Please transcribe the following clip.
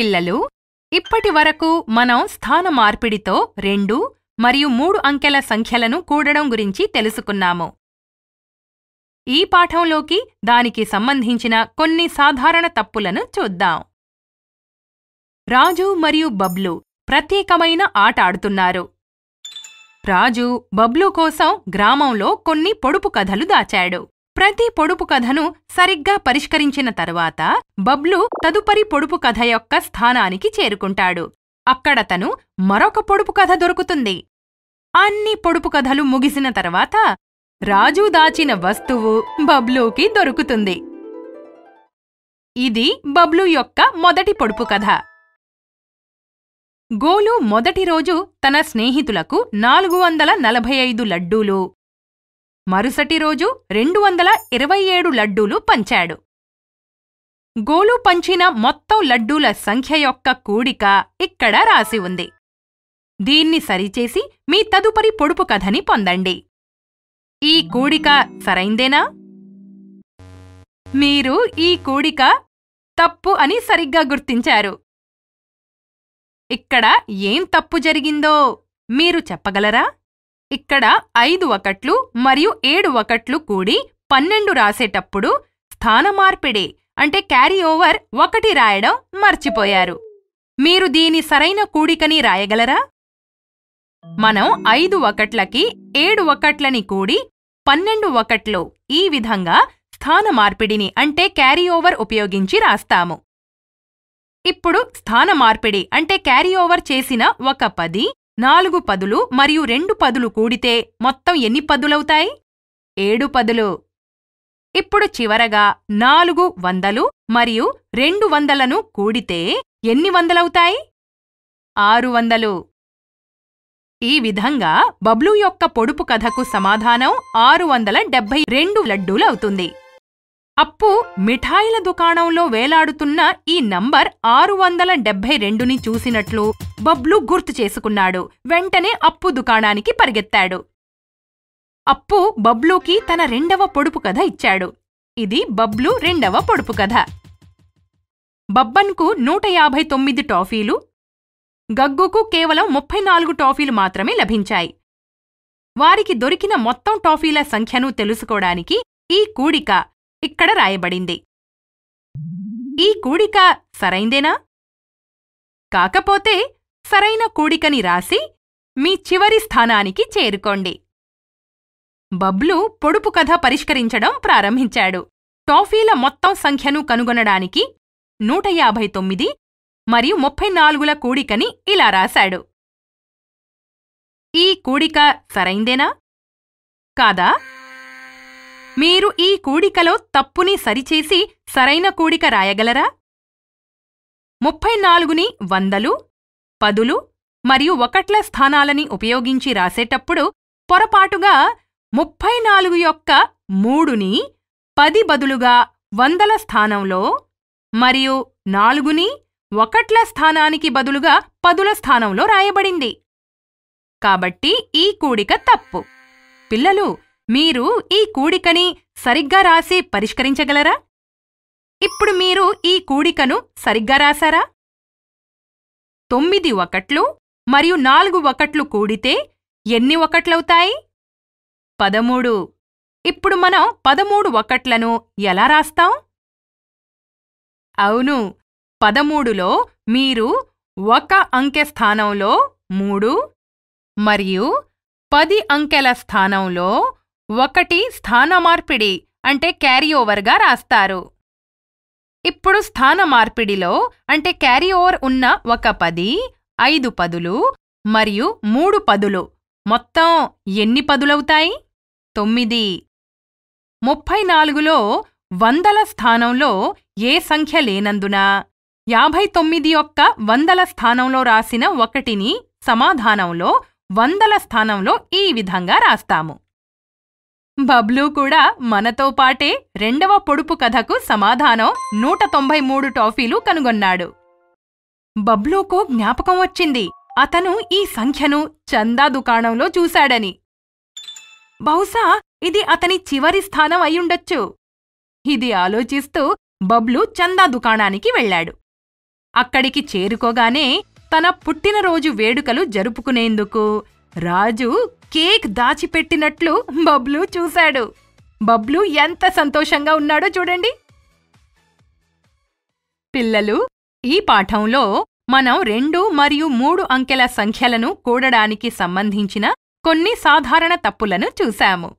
పిల్లలు ఇప్పటి వరకు మనం స్థాన మార్పిడితో రెండు మరియు మూడు అంకెల సంఖ్యలను కూడడం గురించి తెలుసుకున్నాము ఈ పాఠంలోకి దానికి సంబంధించిన కొన్ని సాధారణ తప్పులను చూద్దాం రాజు మరియు బబ్లు ప్రత్యేకమైన ఆట ఆడుతున్నారు రాజు బబ్లు కోసం గ్రామంలో కొన్ని పొడుపు కథలు దాచాడు ప్రతి పొడుపు కథను సరిగ్గా పరిష్కరించిన తరువాత బబ్లు తదుపరి పొడుపు కథ యొక్క స్థానానికి చేరుకుంటాడు అక్కడతను మరొక పొడుపు కథ దొరుకుతుంది అన్ని పొడుపు కథలు ముగిసిన తర్వాత రాజు దాచిన వస్తువు బబ్లూకి దొరుకుతుంది ఇది బబ్లు యొక్క మొదటి పొడుపు కథ గోలు మొదటి రోజు తన స్నేహితులకు నాలుగు వందల నలభై ఐదు లడ్డూలు మరుసటి రోజు రెండు వందల ఇరవై ఏడు లడ్డూలు పంచాడు గోలు పంచిన మొత్తం లడ్డూల సంఖ్య యొక్క కూడిక ఇక్కడ రాసి ఉంది దీన్ని సరిచేసి మీ తదుపరి పొడుపు కథని పొందండి ఈ కూడిక సరైందేనా మీరు ఈ కూడిక తప్పు అని సరిగ్గా గుర్తించారు ఇక్కడ ఏం తప్పు జరిగిందో మీరు చెప్పగలరా ఇక్కడ ఐదు ఒకట్లు మరియు ఏడు ఒకట్లు కూడి పన్నెండు రాసేటప్పుడు స్థానమార్పిడే అంటే క్యారీ ఓవర్ ఒకటి రాయడం మర్చిపోయారు మీరు దీని సరైన కూడికని రాయగలరా మనం ఐదు ఒకట్లకి ఏడు ఒకట్లని కూడి పన్నెండు ఒకట్లు ఈ విధంగా స్థాన మార్పిడిని అంటే క్యారీ ఓవర్ ఉపయోగించి రాస్తాము ఇప్పుడు స్థాన మార్పిడి అంటే క్యారీ ఓవర్ చేసిన ఒక పది నాలుగు పదులు మరియు రెండు పదులు కూడితే మొత్తం ఎన్ని పదులవుతాయి ఏడు పదులు ఇప్పుడు చివరగా నాలుగు వందలు మరియు రెండు వందలను కూడితే ఎన్ని వందలవుతాయి ఆరు వందలు ఈ విధంగా బబ్లు యొక్క పొడుపు కథకు సమాధానం ఆరు వందల డెబ్బై రెండు లడ్డూలవుతుంది అప్పు మిఠాయిల దుకాణంలో వేలాడుతున్న ఈ నంబర్ ఆరు వందల డెబ్బై రెండుని చూసినట్లు బబ్లు గుర్తు చేసుకున్నాడు వెంటనే అప్పు దుకాణానికి పరిగెత్తాడు అప్పు బబ్లూకి తన రెండవ పొడుపు కథ ఇచ్చాడు ఇది బబ్లు రెండవ పొడుపు కథ బబ్బన్కు నూట యాభై తొమ్మిది టాఫీలు గగ్గుకు కేవలం ముప్పై నాలుగు టాఫీలు మాత్రమే లభించాయి వారికి దొరికిన మొత్తం టాఫీల సంఖ్యను తెలుసుకోవడానికి ఈ కూడిక ఇక్కడ రాయబడింది ఈ కూడిక సరైందేనా కాకపోతే సరైన కూడికని రాసి మీ చివరి స్థానానికి చేరుకోండి బబ్లు పొడుపు కథ పరిష్కరించడం ప్రారంభించాడు టాఫీల మొత్తం సంఖ్యను కనుగొనడానికి నూట యాభై తొమ్మిది మరియు ముప్పై నాలుగుల కూడికని ఇలా రాశాడు ఈ కూడిక సరైందేనా కాదా మీరు ఈ కూడికలో తప్పుని సరిచేసి సరైన కూడిక రాయగలరా ముప్పై నాలుగుని వందలు పదులు మరియు ఒకట్ల స్థానాలని ఉపయోగించి రాసేటప్పుడు పొరపాటుగా ముప్పై నాలుగు యొక్క మూడుని పది బదులుగా వందల స్థానంలో మరియు నాలుగుని ఒకట్ల స్థానానికి బదులుగా పదుల స్థానంలో రాయబడింది కాబట్టి ఈ కూడిక తప్పు పిల్లలు మీరు ఈ కూడికని సరిగ్గా రాసి పరిష్కరించగలరా ఇప్పుడు మీరు ఈ కూడికను సరిగ్గా రాశారా తొమ్మిది ఒకట్లు మరియు నాలుగు ఒకట్లు కూడితే ఎన్ని ఒకట్లవుతాయి పదమూడు ఇప్పుడు మనం పదమూడు ఒకట్లను ఎలా రాస్తాం అవును పదమూడులో మీరు ఒక అంకె స్థానంలో మూడు మరియు పది అంకెల స్థానంలో ఒకటి స్థానమార్పిడి అంటే క్యారీఓవర్గా రాస్తారు ఇప్పుడు స్థానమార్పిడిలో అంటే క్యారీఓవర్ ఉన్న ఒక పది ఐదు పదులు మరియు మూడు పదులు మొత్తం ఎన్ని పదులవుతాయి తొమ్మిది ముప్పై నాలుగులో వందల స్థానంలో ఏ సంఖ్య లేనందున యాభై తొమ్మిది యొక్క వందల స్థానంలో రాసిన ఒకటిని సమాధానంలో వందల స్థానంలో ఈ విధంగా రాస్తాము బబ్లూ కూడా మనతో పాటే రెండవ పొడుపు కథకు సమాధానం నూట తొంభై మూడు టాఫీలు కనుగొన్నాడు బబ్లూకు జ్ఞాపకం వచ్చింది అతను ఈ సంఖ్యను చందా దుకాణంలో చూశాడని బహుశా ఇది అతని చివరి స్థానం అయ్యుండొచ్చు ఇది ఆలోచిస్తూ బబ్లు చందా దుకాణానికి వెళ్లాడు అక్కడికి చేరుకోగానే తన పుట్టినరోజు వేడుకలు జరుపుకునేందుకు రాజు కేక్ దాచిపెట్టినట్లు బబ్లు చూశాడు బబ్లు ఎంత సంతోషంగా ఉన్నాడో చూడండి పిల్లలు ఈ పాఠంలో మనం రెండు మరియు మూడు అంకెల సంఖ్యలను కూడడానికి సంబంధించిన కొన్ని సాధారణ తప్పులను చూశాము